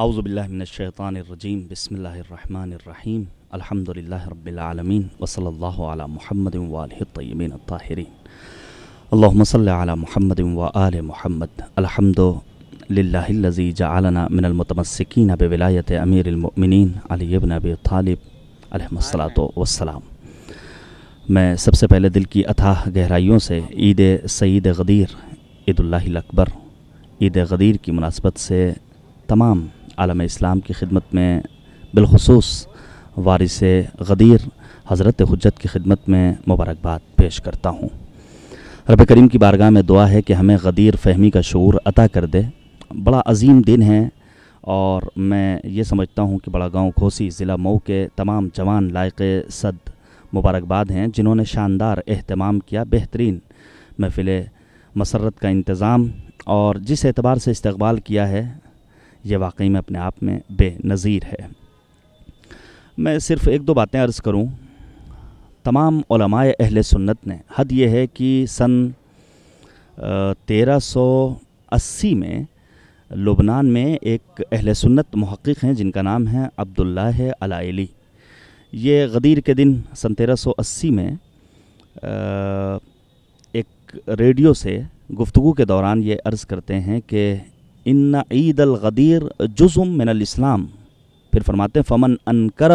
اعوذ باللہ من الشیطان الرجیم بسم اللہ الرحمن الرحیم الحمد رب العالمین وصلی اللہ علی محمد وآلہ الطیبین الطاہرین اللہم صلی علی محمد وآل محمد الحمد للّہ جعلنا من المتمسکین بولایت امیر المؤمنین علی ابن ابی طالب و صلاۃ والسلام میں سب سے پہلے دل کی اتھاہ گہرائیوں سے عید سعید غدیر عید اللہ اکبر عید غدیر کی مناسبت سے تمام عالم اسلام کی خدمت میں بالخصوص وارث غدیر حضرت حجت کی خدمت میں مبارکباد پیش کرتا ہوں رب کریم کی بارگاہ میں دعا ہے کہ ہمیں غدیر فہمی کا شعور عطا کر دے بڑا عظیم دن ہے اور میں یہ سمجھتا ہوں کہ بڑا گاؤں کھوسی ضلع مئو کے تمام جوان لائق صد مبارکباد ہیں جنہوں نے شاندار اہتمام کیا بہترین محفل مسرت کا انتظام اور جس اعتبار سے استقبال کیا ہے یہ واقعی میں اپنے آپ میں بے نظیر ہے میں صرف ایک دو باتیں عرض کروں تمام علماء اہل سنت نے حد یہ ہے کہ سن تیرہ سو اسی میں لبنان میں ایک اہل سنت محقق ہیں جن کا نام ہے عبداللہ علائلی یہ غدیر کے دن سن تیرہ سو اسی میں ایک ریڈیو سے گفتگو کے دوران یہ عرض کرتے ہیں کہ ان عید الغدیر جزم من الاسلام پھر فرماتے فمن ان کر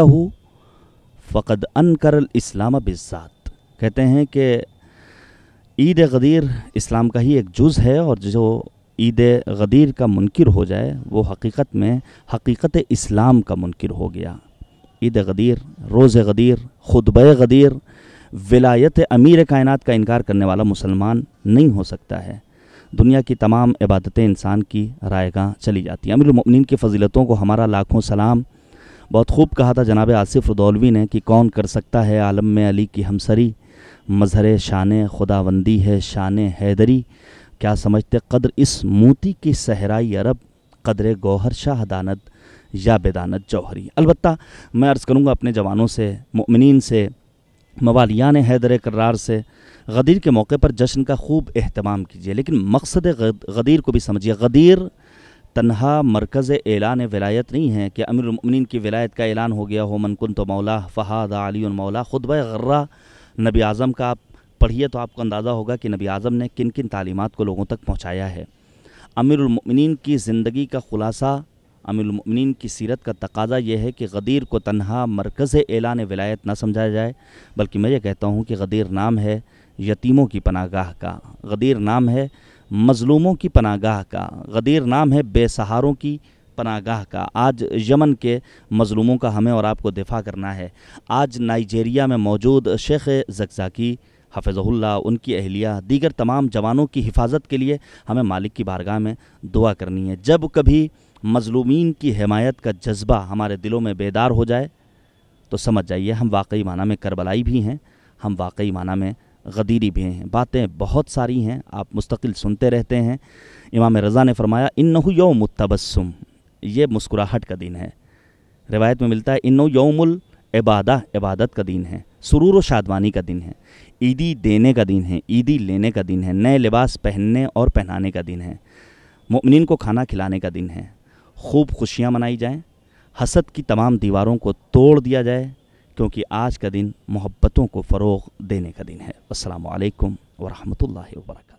فقد ان کر ال بزاد کہتے ہیں کہ عید غدیر اسلام کا ہی ایک جز ہے اور جو عید غدیر کا منکر ہو جائے وہ حقیقت میں حقیقت اسلام کا منکر ہو گیا عید غدیر روز غدیر خود غدیر ولایت امیر کائنات کا انکار کرنے والا مسلمان نہیں ہو سکتا ہے دنیا کی تمام عبادتیں انسان کی رائے گاہ چلی جاتی ہیں امیر المؤمنین کی فضیلتوں کو ہمارا لاکھوں سلام بہت خوب کہا تھا جناب آصف ردولوی نے کہ کون کر سکتا ہے عالم میں علی کی ہمسری مظہر شان خداوندی ہے شان حیدری کیا سمجھتے قدر اس موتی کی صحرائی عرب قدر گوہر شاہ دانت یا بیدانت جوہری البتہ میں عرض کروں گا اپنے جوانوں سے مؤمنین سے موالیان حیدر کرار سے غدیر کے موقع پر جشن کا خوب اہتمام کیجیے لیکن مقصد غدیر کو بھی سمجھیے غدیر تنہا مرکز اعلان ولایت نہیں ہے کہ امیر المنین کی ولایت کا اعلان ہو گیا ہو منکن تو مولا فہاد علی المولا خطبہ غرہ نبی اعظم کا آپ پڑھیے تو آپ کو اندازہ ہوگا کہ نبی اعظم نے کن کن تعلیمات کو لوگوں تک پہنچایا ہے امیر المنین کی زندگی کا خلاصہ امین المؤمنین کی سیرت کا تقاضا یہ ہے کہ غدیر کو تنہا مرکز اعلان ولایت نہ سمجھا جائے بلکہ میں یہ کہتا ہوں کہ غدیر نام ہے یتیموں کی پناہ گاہ کا غدیر نام ہے مظلوموں کی پناہ گاہ کا غدیر نام ہے بے سہاروں کی پناہ گاہ کا آج یمن کے مظلوموں کا ہمیں اور آپ کو دفاع کرنا ہے آج نائجیریا میں موجود شیخ زکزاکی حفظ اللہ ان کی اہلیہ دیگر تمام جوانوں کی حفاظت کے لیے ہمیں مالک کی بارگاہ میں دعا کرنی ہے جب کبھی مظلومین کی حمایت کا جذبہ ہمارے دلوں میں بیدار ہو جائے تو سمجھ جائیے ہم واقعی معنی میں کربلائی بھی ہیں ہم واقعی معنی میں غدیری بھی ہیں باتیں بہت ساری ہیں آپ مستقل سنتے رہتے ہیں امام رضا نے فرمایا ان یوم التبسم یہ مسکراہٹ کا دن ہے روایت میں ملتا ہے ان یوم العبادہ عبادت کا دن ہے سرور و شادوانی کا دن ہے عیدی دینے کا دن ہے عیدی لینے کا دن ہے نئے لباس پہننے اور پہنانے کا دن ہے مؤمنین کو کھانا کھلانے کا دن ہے خوب خوشیاں منائی جائیں حسد کی تمام دیواروں کو توڑ دیا جائے کیونکہ آج کا دن محبتوں کو فروغ دینے کا دن ہے السلام علیکم ورحمۃ اللہ وبرکاتہ